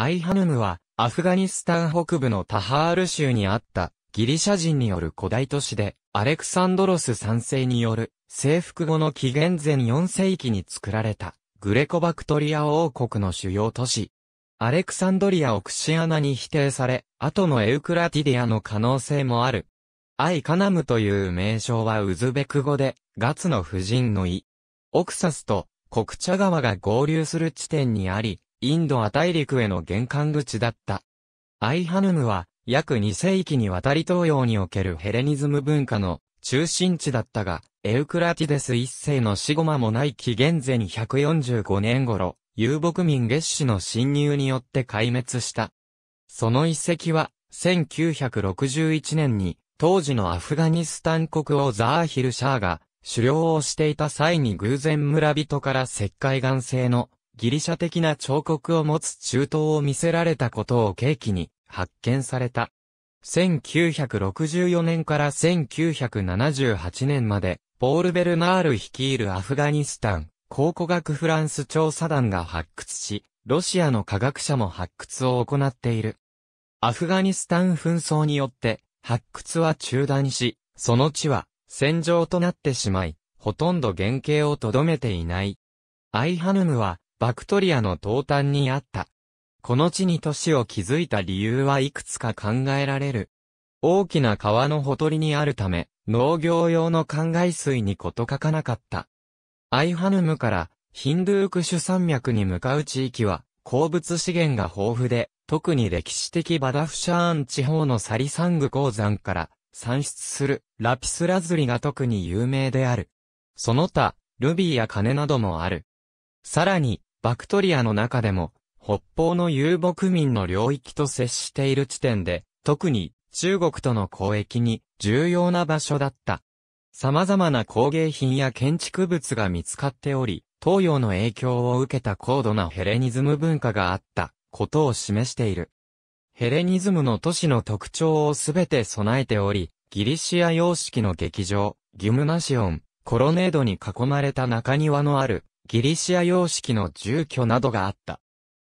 アイハヌムは、アフガニスタン北部のタハール州にあった、ギリシャ人による古代都市で、アレクサンドロス3世による、征服後の紀元前4世紀に作られた、グレコバクトリア王国の主要都市。アレクサンドリアをクシアナに否定され、後のエウクラティディアの可能性もある。アイカナムという名称はウズベク語で、ガツの夫人の意。オクサスと、国茶川が合流する地点にあり、インドア大陸への玄関口だった。アイハヌムは、約2世紀にわたり東洋におけるヘレニズム文化の中心地だったが、エウクラティデス一世の死後間もない紀元前145年頃、遊牧民月子の侵入によって壊滅した。その遺跡は、1961年に、当時のアフガニスタン国王ザーヒル・シャーが、狩猟をしていた際に偶然村人から石灰岩製のギリシャ的な彫刻を持つ中東を見せられたことを契機に発見された。1964年から1978年まで、ポール・ベルナール率いるアフガニスタン考古学フランス調査団が発掘し、ロシアの科学者も発掘を行っている。アフガニスタン紛争によって発掘は中断し、その地は戦場となってしまい、ほとんど原型をとどめていない。アイハヌムはバクトリアの東端にあった。この地に都市を築いた理由はいくつか考えられる。大きな川のほとりにあるため、農業用の灌漑水に事欠かなかった。アイハヌムからヒンドゥークシュ山脈に向かう地域は、鉱物資源が豊富で、特に歴史的バダフシャーン地方のサリサング鉱山から産出するラピスラズリが特に有名である。その他、ルビーや金などもある。さらに、バクトリアの中でも、北方の遊牧民の領域と接している地点で、特に中国との交易に重要な場所だった。様々な工芸品や建築物が見つかっており、東洋の影響を受けた高度なヘレニズム文化があったことを示している。ヘレニズムの都市の特徴をすべて備えており、ギリシア様式の劇場、ギムナシオン、コロネードに囲まれた中庭のあるギリシア様式の住居などがあった。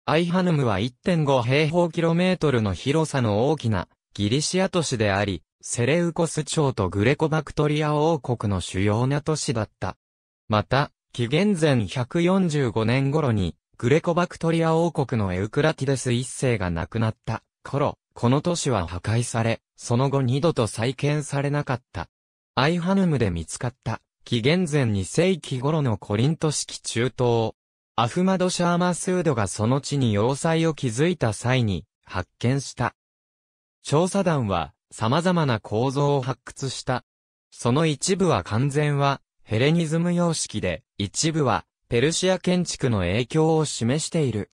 アイハヌムは1.5平方キロメートルの広さの大きなギリシア都市であり、セレウコス朝とグレコバクトリア王国の主要な都市だった。また、紀元前145年頃に、グレコバクトリア王国のエウクラティデス一世が亡くなった頃、この都市は破壊され、その後二度と再建されなかった。アイハヌムで見つかった紀元前2世紀頃のコリント式中東。アフマド・シャーマスードがその地に要塞を築いた際に発見した。調査団は様々な構造を発掘した。その一部は完全はヘレニズム様式で、一部はペルシア建築の影響を示している。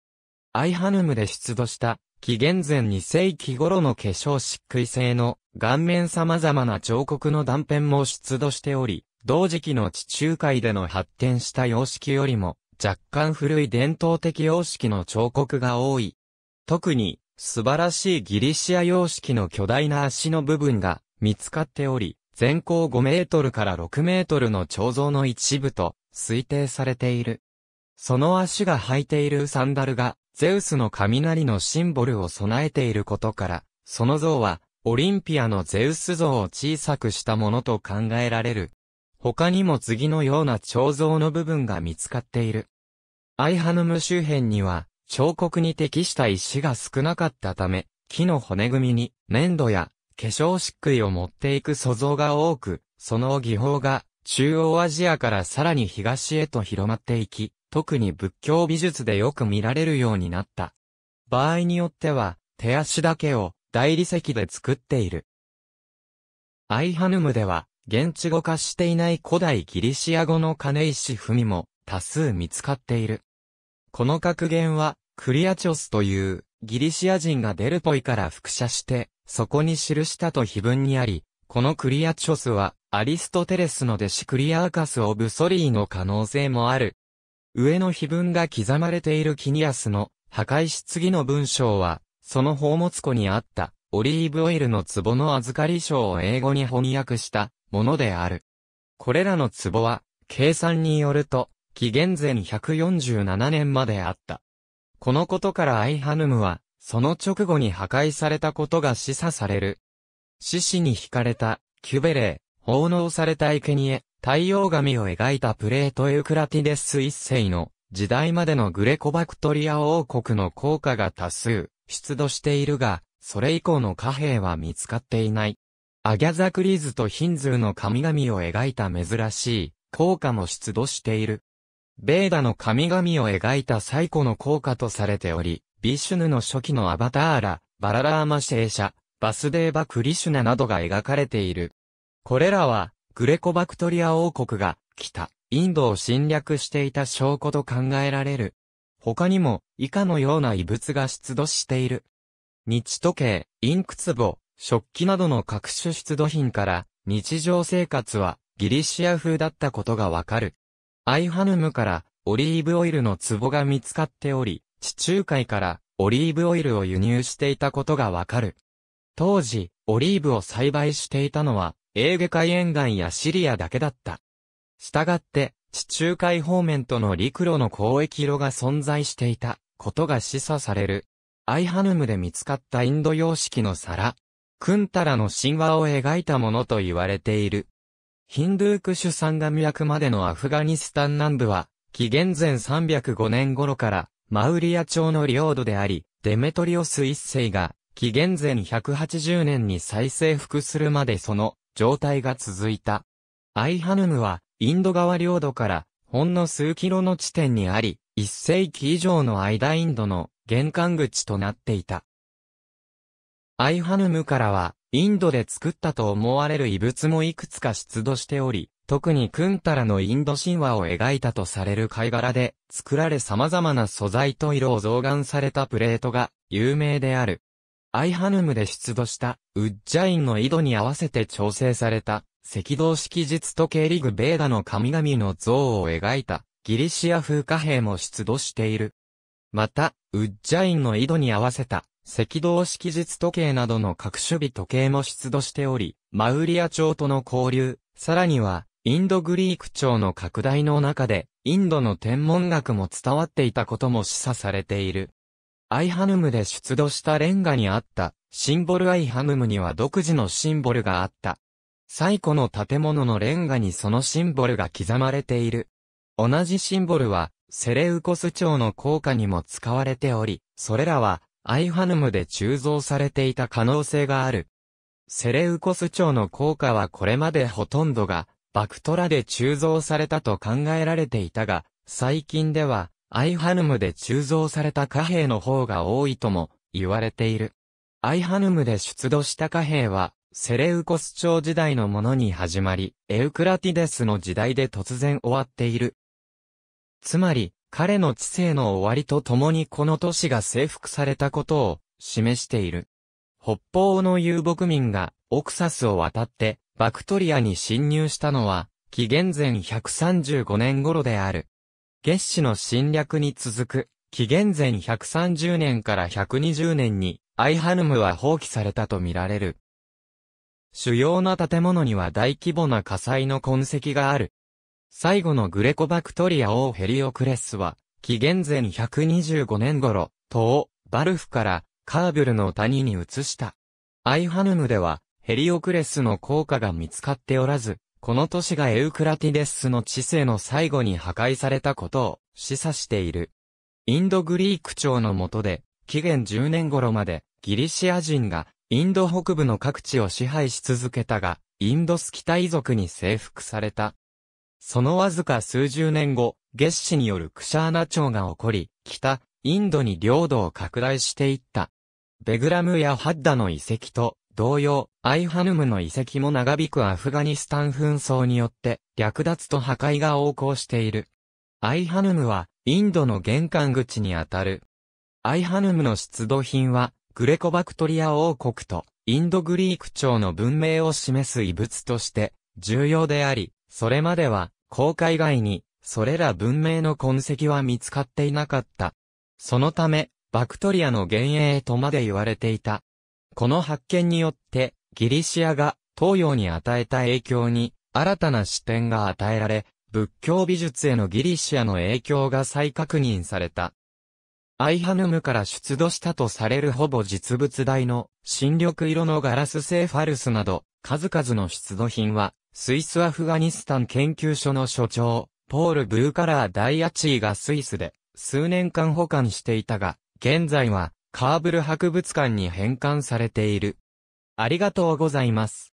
アイハヌムで出土した紀元前2世紀頃の化粧漆喰製の顔面様々な彫刻の断片も出土しており、同時期の地中海での発展した様式よりも、若干古い伝統的様式の彫刻が多い。特に、素晴らしいギリシア様式の巨大な足の部分が見つかっており、全高5メートルから6メートルの彫像の一部と推定されている。その足が履いているサンダルが、ゼウスの雷のシンボルを備えていることから、その像は、オリンピアのゼウス像を小さくしたものと考えられる。他にも次のような彫像の部分が見つかっている。アイハヌム周辺には、彫刻に適した石が少なかったため、木の骨組みに粘土や化粧漆喰を持っていく塑像が多く、その技法が中央アジアからさらに東へと広まっていき、特に仏教美術でよく見られるようになった。場合によっては、手足だけを大理石で作っている。アイハヌムでは、現地語化していない古代ギリシア語の金石文も多数見つかっている。この格言は、クリアチョスというギリシア人がデルポイから複写して、そこに記したと碑文にあり、このクリアチョスは、アリストテレスの弟子クリアーカス・オブ・ソリーの可能性もある。上の碑文が刻まれているキニアスの破壊し次の文章は、その宝物庫にあったオリーブオイルの壺の預かり書を英語に翻訳したものである。これらの壺は、計算によると、紀元前147年まであった。このことからアイハヌムは、その直後に破壊されたことが示唆される。獅子に惹かれた、キュベレー、奉納された生贄、太陽神を描いたプレートエウクラティデス一世の時代までのグレコバクトリア王国の効果が多数出土しているが、それ以降の貨幣は見つかっていない。アギャザ・クリーズとヒンズーの神々を描いた珍しい効果も出土している。ベーダの神々を描いた最古の効果とされており、ビシュヌの初期のアバターラ、バララーマシェーシャ、バスデーバ・クリシュナなどが描かれている。これらは、グレコバクトリア王国が、北、インドを侵略していた証拠と考えられる。他にも、以下のような遺物が出土している。日時計、インクツボ、食器などの各種出土品から、日常生活はギリシア風だったことがわかる。アイハヌムからオリーブオイルの壺が見つかっており、地中海からオリーブオイルを輸入していたことがわかる。当時、オリーブを栽培していたのは、エーゲ海沿岸やシリアだけだった。したがって、地中海方面との陸路の交易路が存在していたことが示唆される。アイハヌムで見つかったインド様式の皿、クンタラの神話を描いたものと言われている。ヒンドゥークシュ山が脈までのアフガニスタン南部は、紀元前305年頃から、マウリア朝の領土であり、デメトリオス一世が、紀元前180年に再征服するまでその状態が続いた。アイハヌムは、インド川領土から、ほんの数キロの地点にあり、一世紀以上の間インドの玄関口となっていた。アイハヌムからは、インドで作ったと思われる遺物もいくつか出土しており、特にクンタラのインド神話を描いたとされる貝殻で、作られ様々な素材と色を増顔されたプレートが、有名である。アイハヌムで出土した、ウッジャインの井戸に合わせて調整された、赤道式実時計ーリグ・ベーダの神々の像を描いた、ギリシア風貨幣も出土している。また、ウッジャインの井戸に合わせた、赤道式日時計などの各種日時計も出土しており、マウリア朝との交流、さらには、インドグリーク朝の拡大の中で、インドの天文学も伝わっていたことも示唆されている。アイハヌムで出土したレンガにあった、シンボルアイハヌムには独自のシンボルがあった。最古の建物のレンガにそのシンボルが刻まれている。同じシンボルは、セレウコス朝の効果にも使われており、それらは、アイハヌムで鋳造されていた可能性がある。セレウコス朝の効果はこれまでほとんどが、バクトラで鋳造されたと考えられていたが、最近では、アイハヌムで鋳造された貨幣の方が多いとも言われている。アイハヌムで出土した貨幣は、セレウコス朝時代のものに始まり、エウクラティデスの時代で突然終わっている。つまり、彼の知性の終わりと共にこの都市が征服されたことを示している。北方の遊牧民がオクサスを渡ってバクトリアに侵入したのは紀元前135年頃である。月始の侵略に続く紀元前130年から120年にアイハヌムは放棄されたとみられる。主要な建物には大規模な火災の痕跡がある。最後のグレコバクトリア王ヘリオクレスは、紀元前125年頃、東、バルフからカーブルの谷に移した。アイハヌムでは、ヘリオクレスの効果が見つかっておらず、この都市がエウクラティデスの知性の最後に破壊されたことを示唆している。インドグリーク朝の下で、紀元10年頃までギリシア人がインド北部の各地を支配し続けたが、インドスキタイ族に征服された。そのわずか数十年後、月氏によるクシャーナ朝が起こり、北、インドに領土を拡大していった。ベグラムやハッダの遺跡と、同様、アイハヌムの遺跡も長引くアフガニスタン紛争によって、略奪と破壊が横行している。アイハヌムは、インドの玄関口にあたる。アイハヌムの出土品は、グレコバクトリア王国と、インドグリーク朝の文明を示す遺物として、重要であり、それまでは、公開外に、それら文明の痕跡は見つかっていなかった。そのため、バクトリアの幻影とまで言われていた。この発見によって、ギリシアが東洋に与えた影響に新たな視点が与えられ、仏教美術へのギリシアの影響が再確認された。アイハヌムから出土したとされるほぼ実物大の新緑色のガラス製ファルスなど、数々の出土品は、スイス・アフガニスタン研究所の所長、ポール・ブーカラー・ダイアチーがスイスで数年間保管していたが、現在はカーブル博物館に返還されている。ありがとうございます。